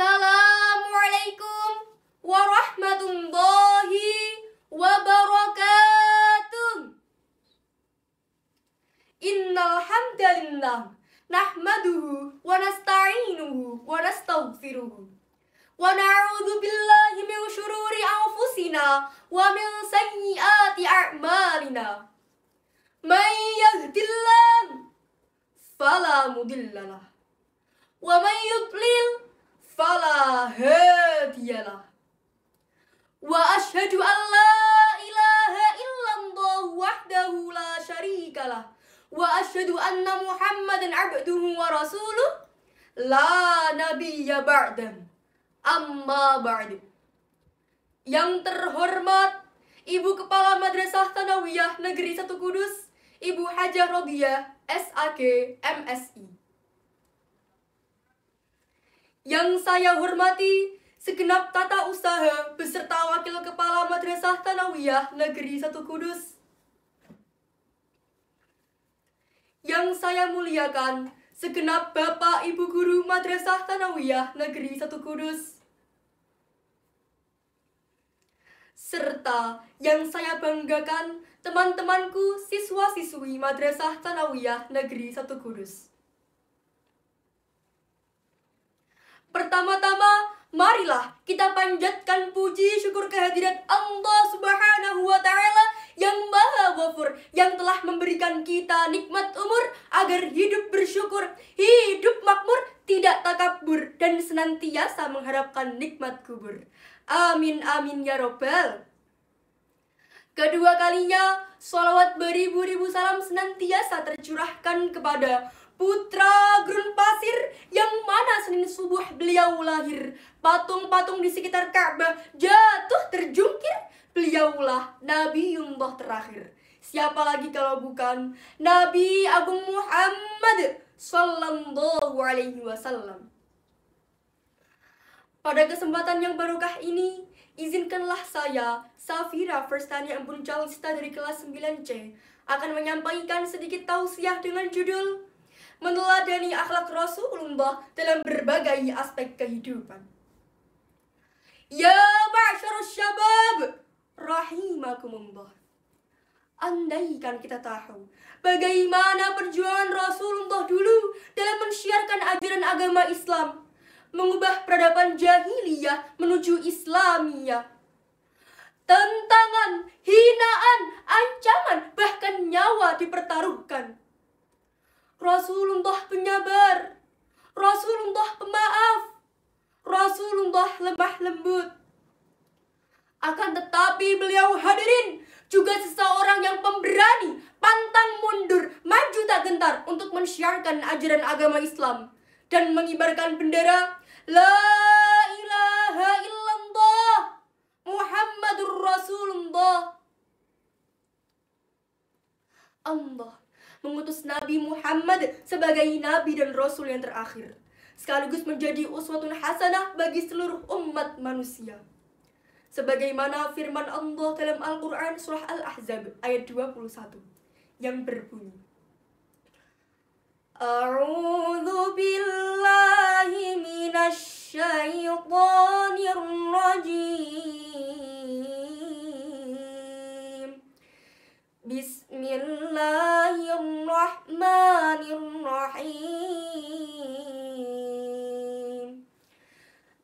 Assalamualaikum warahmatullahi wabarakatuh. Innal hamdalillah nahmaduhu wa nasta'inuhu wa nastaghfiruh. Wa na'udzu billahi min syururi anfusina wa min sayyiati a'malina. May yahdihillahu fala mudilla lahu wa may yudlil فلا هادي له وأشهد أن لا إله إلا الله وحده لا شريك له وأشهد أن محمدا عبده ورسوله لا نبي بعده أما بعد Yang terhormat Ibu Kepala Madrasah Tanawiyah Negeri Satu Kudus Ibu Hajah Rodia SAG MSI yang saya hormati, segenap tata usaha beserta Wakil Kepala Madrasah Tanawiyah Negeri Satu Kudus. Yang saya muliakan, segenap Bapak Ibu Guru Madrasah Tanawiyah Negeri Satu Kudus. Serta yang saya banggakan, teman-temanku siswa-siswi Madrasah Tanawiyah Negeri Satu Kudus. Pertama-tama, marilah kita panjatkan puji syukur kehadiran Allah Subhanahu wa taala yang Maha Wafur yang telah memberikan kita nikmat umur agar hidup bersyukur, hidup makmur, tidak takabur dan senantiasa mengharapkan nikmat kubur. Amin amin ya robbal Kedua kalinya, sholawat beribu-ribu salam senantiasa tercurahkan kepada putra Gurun Pasir yang mana Senin subuh beliau lahir. Patung-patung di sekitar Ka'bah jatuh terjungkir, beliaulah Nabiullah terakhir. Siapa lagi kalau bukan Nabi Agung Muhammad Sallallahu Alaihi Wasallam. Pada kesempatan yang barokah ini, izinkanlah saya, Safira Firstani Embun Calista dari kelas 9C, akan menyampaikan sedikit tausiah dengan judul meneladani akhlak Rasulullah dalam berbagai aspek kehidupan. Ya ma'asyarul syabab, rahimakumullah. Andaikan kita tahu bagaimana perjuangan Rasulullah dulu dalam mensiarkan ajaran agama Islam, mengubah peradaban jahiliyah menuju Islamiyah. Tentangan, hinaan, ancaman, Rasulullah penyabar, Rasulullah pemaaf, Rasulullah lemah lembut. Akan tetapi beliau hadirin juga seseorang yang pemberani, pantang mundur, maju tak gentar untuk mensyarkan ajaran agama Islam dan mengibarkan bendera La ilaha illallah Muhammadur Rasulullah Allah mengutus Nabi Muhammad sebagai nabi dan rasul yang terakhir, sekaligus menjadi uswatun hasanah bagi seluruh umat manusia. Sebagaimana firman Allah dalam Al-Quran Surah Al-Ahzab ayat 21 yang berbunyi. A'udhu billahi minasy syaithanir rajim. Bismillahirrahmanirrahim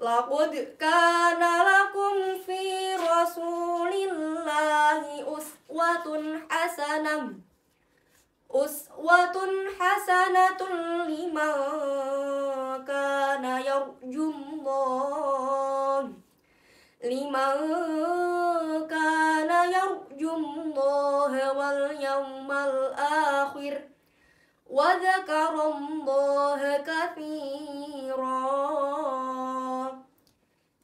Laqad kana lakum fi rasulillahi uswatun hasanam, Uswatun hasanatun liman kana yarjullah Liman وذكر الله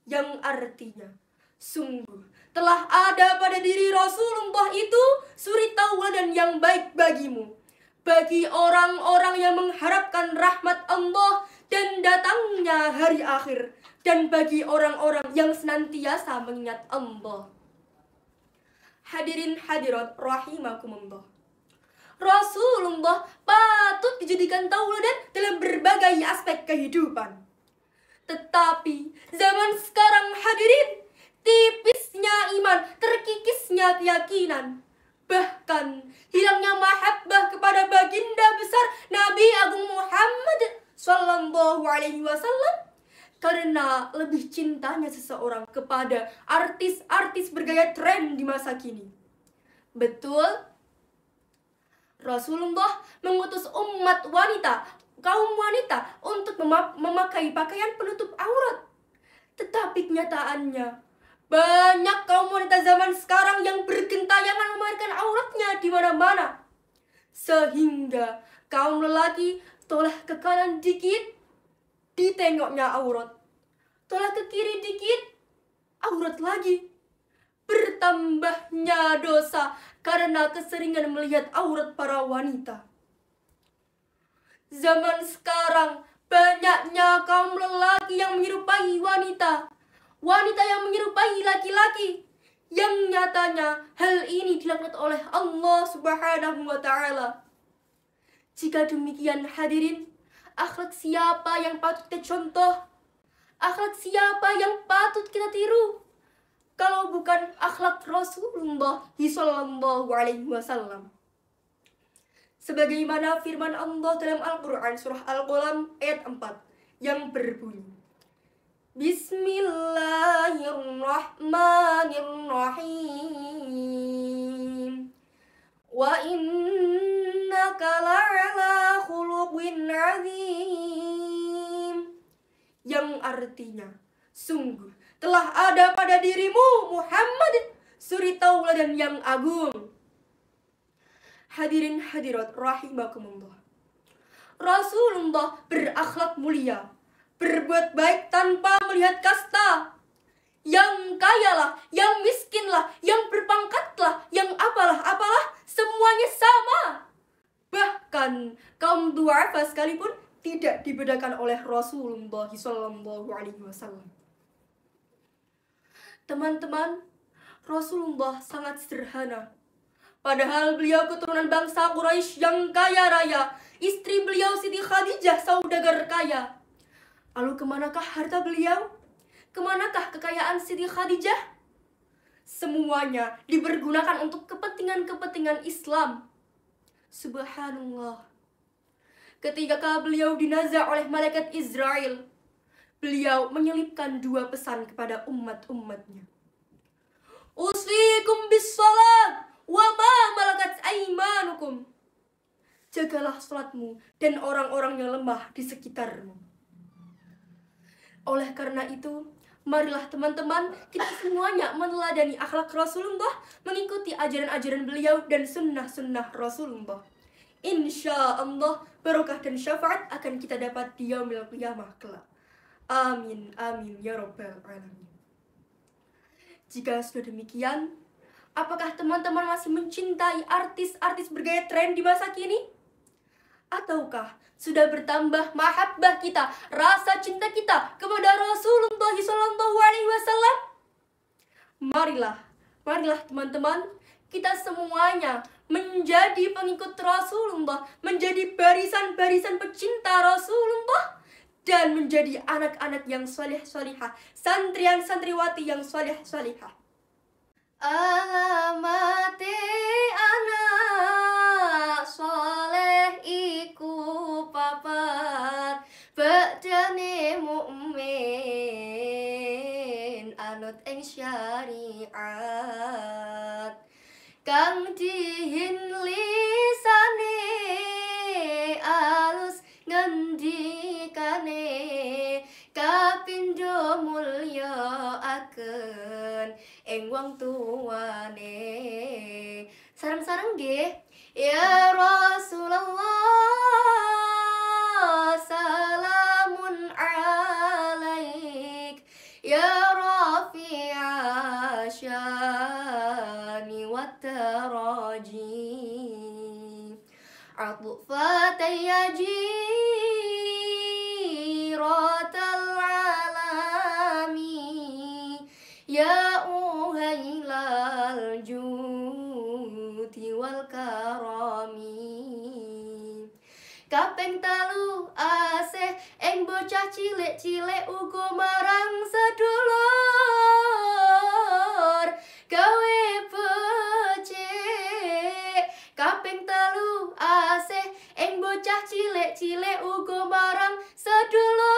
yang artinya sungguh telah ada pada diri Rasulullah itu suri dan yang baik bagimu bagi orang-orang yang mengharapkan rahmat Allah dan datangnya hari akhir dan bagi orang-orang yang senantiasa mengingat Allah hadirin hadirat rahimakumullah Rasulullah patut dijadikan tauladan dalam berbagai aspek kehidupan. Tetapi zaman sekarang hadirin, tipisnya iman, terkikisnya keyakinan. Bahkan hilangnya mahabbah kepada baginda besar Nabi Agung Muhammad Sallallahu Alaihi Wasallam karena lebih cintanya seseorang kepada artis-artis bergaya tren di masa kini. Betul, Rasulullah mengutus umat wanita, kaum wanita untuk memakai pakaian penutup aurat. Tetapi kenyataannya, banyak kaum wanita zaman sekarang yang bergentayangan memamerkan auratnya di mana-mana. Sehingga kaum lelaki tolak ke kanan dikit, ditengoknya aurat. tolak ke kiri dikit, aurat lagi bertambahnya dosa karena keseringan melihat aurat para wanita. Zaman sekarang banyaknya kaum lelaki yang menyerupai wanita, wanita yang menyerupai laki-laki. Yang nyatanya hal ini dilakukan oleh Allah Subhanahu wa taala. Jika demikian hadirin, akhlak siapa yang patut kita contoh? Akhlak siapa yang patut kita tiru? kalau bukan akhlak Rasulullah Sallallahu Alaihi Wasallam. Sebagaimana firman Allah dalam Al-Quran Surah Al-Qalam ayat 4 yang berbunyi. Bismillahirrahmanirrahim. Wa innaka la'ala khuluqin azim. Yang artinya, sungguh telah ada pada dirimu Muhammad suri tauladan yang agung. Hadirin hadirat rahimakumullah. Rasulullah berakhlak mulia, berbuat baik tanpa melihat kasta. Yang kayalah, yang miskinlah, yang berpangkatlah, yang apalah-apalah, semuanya sama. Bahkan kaum duafa sekalipun tidak dibedakan oleh Rasulullah SAW. Teman-teman, Rasulullah sangat sederhana. Padahal beliau keturunan bangsa Quraisy yang kaya raya. Istri beliau Siti Khadijah saudagar kaya. Lalu kemanakah harta beliau? Kemanakah kekayaan Siti Khadijah? Semuanya dipergunakan untuk kepentingan-kepentingan Islam. Subhanallah. Ketika beliau dinaza oleh malaikat Israel, beliau menyelipkan dua pesan kepada umat-umatnya. Usikum bisalat wa ma malakat aimanukum. Jagalah sholatmu dan orang-orang yang lemah di sekitarmu. Oleh karena itu, marilah teman-teman kita semuanya meneladani akhlak Rasulullah, mengikuti ajaran-ajaran beliau dan sunnah-sunnah Rasulullah. Insya Allah, barokah dan syafaat akan kita dapat di yaumil qiyamah kelak. Amin, amin, ya robbal alamin. Jika sudah demikian, apakah teman-teman masih mencintai artis-artis bergaya tren di masa kini? Ataukah sudah bertambah mahabbah kita, rasa cinta kita kepada Rasulullah Sallallahu Alaihi Wasallam? Marilah, marilah teman-teman, kita semuanya menjadi pengikut Rasulullah, menjadi barisan-barisan pecinta Rasulullah dan menjadi anak-anak yang soleh solihah, yang santriwati yang soleh solihah. alamati anak soleh iku papat bedane mukmin anut ing syariat kang dihin lisani panjikane kapindho mulya akan ing wong tuwane sarang-sarang nggih ya Rasul. cilik-cilik uku marang sedulur gawe pecik kaping telu asih Eng bocah cilik-cilik uku marang sedulur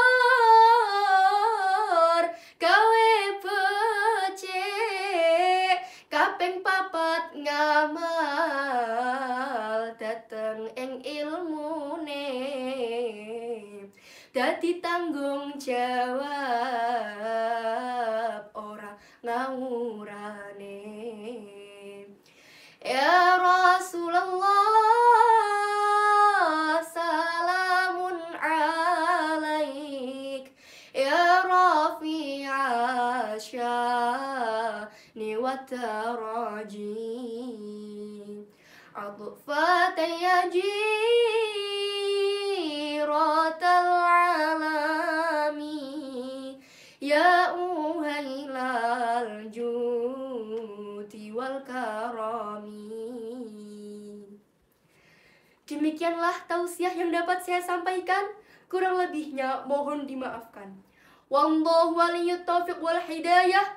تراجي عطفة يجيرة العلام يا أهيل الجود والكرم Demikianlah tausiah yang dapat saya sampaikan. Kurang lebihnya mohon dimaafkan. Wallahu waliyut taufiq wal hidayah.